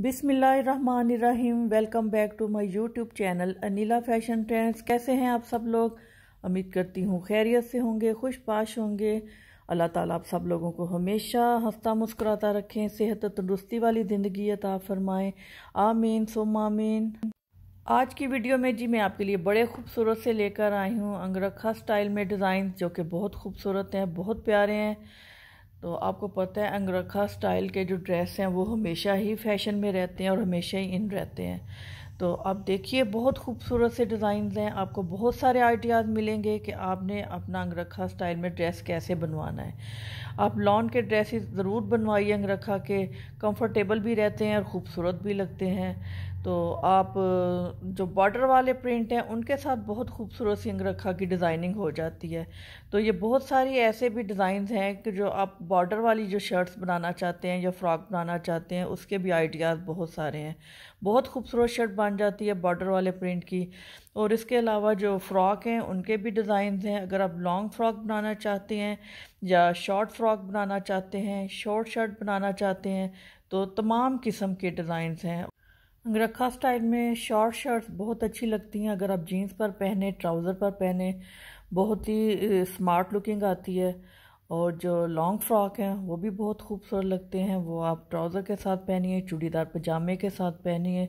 बिसमीम welcome back to my YouTube channel Anila fashion trends कैसे हैं आप सब लोग उम्मीद करती हूँ खैरियत से होंगे खुश पाश होंगे अल्लाह ताला आप सब लोगों को हमेशा हंसता मुस्कुराता रखें सेहत तंदुरुस्ती वाली ज़िंदगी अता फरमाएँ आमीन सो आमीन आज की वीडियो में जी मैं आपके लिए बड़े खूबसूरत से लेकर आई हूँ अंगरखा स्टाइल में डिज़ाइन जो कि बहुत खूबसूरत हैं बहुत प्यारे हैं तो आपको पता है अंगरखा स्टाइल के जो ड्रेस हैं वो हमेशा ही फैशन में रहते हैं और हमेशा ही इन रहते हैं तो अब देखिए बहुत खूबसूरत से डिज़ाइंस हैं आपको बहुत सारे आइडियाज़ मिलेंगे कि आपने अपना अंगरखा स्टाइल में ड्रेस कैसे बनवाना है आप लॉन के ड्रेसेस ज़रूर बनवाइए अंगरखा के कंफर्टेबल भी रहते हैं और ख़ूबसूरत भी लगते हैं तो आप जो बॉर्डर वाले प्रिंट हैं उनके साथ बहुत खूबसूरत सी अंगरखा की डिज़ाइनिंग हो जाती है तो ये बहुत सारी ऐसे भी डिज़ाइंस हैं कि जो आप बॉर्डर वाली जो शर्ट्स बनाना चाहते हैं या फ्रॉक बनाना चाहते हैं उसके भी आइडियाज़ बहुत सारे हैं बहुत खूबसूरत शर्ट बन जाती है बॉर्डर वाले प्रिंट की और इसके अलावा जो फ़्रॉक हैं उनके भी डिज़ाइन हैं अगर आप लॉन्ग फ़्रॉक बनाना चाहते हैं या शॉर्ट फ़्रॉक बनाना चाहते हैं शॉर्ट शर्ट बनाना चाहते हैं तो तमाम किस्म के डिज़ाइंस हैं अंगरखा स्टाइल में शॉर्ट शर्ट्स बहुत अच्छी लगती हैं अगर आप जीन्स पर पहने ट्राउज़र पर पहने बहुत ही स्मार्ट लुकिंग आती है और जो लॉन्ग फ्रॉक हैं वो भी बहुत खूबसूरत लगते हैं वो आप ट्राउज़र के साथ पहनिए चूड़ीदार पजामे के साथ पहनिए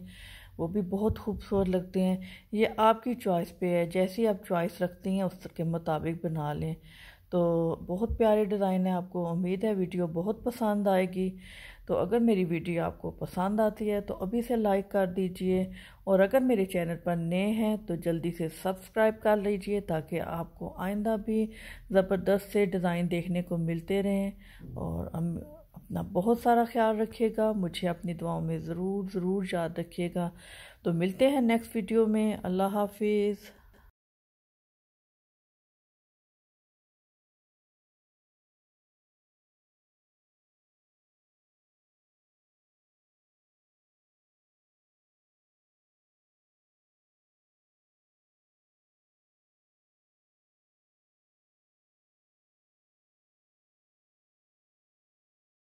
वो भी बहुत खूबसूरत लगते हैं ये आपकी चॉइस पे है जैसी आप चॉइस रखती हैं उस के मुताबिक बना लें तो बहुत प्यारे डिज़ाइन है आपको उम्मीद है वीडियो बहुत पसंद आएगी तो अगर मेरी वीडियो आपको पसंद आती है तो अभी से लाइक कर दीजिए और अगर मेरे चैनल पर नए हैं तो जल्दी से सब्सक्राइब कर लीजिए ताकि आपको आइंदा भी ज़बरदस्त से डिज़ाइन देखने को मिलते रहें और अपना बहुत सारा ख्याल रखिएगा मुझे अपनी दुआओं में ज़रूर ज़रूर याद रखिएगा तो मिलते हैं नेक्स्ट वीडियो में अल्लाह हाफिज़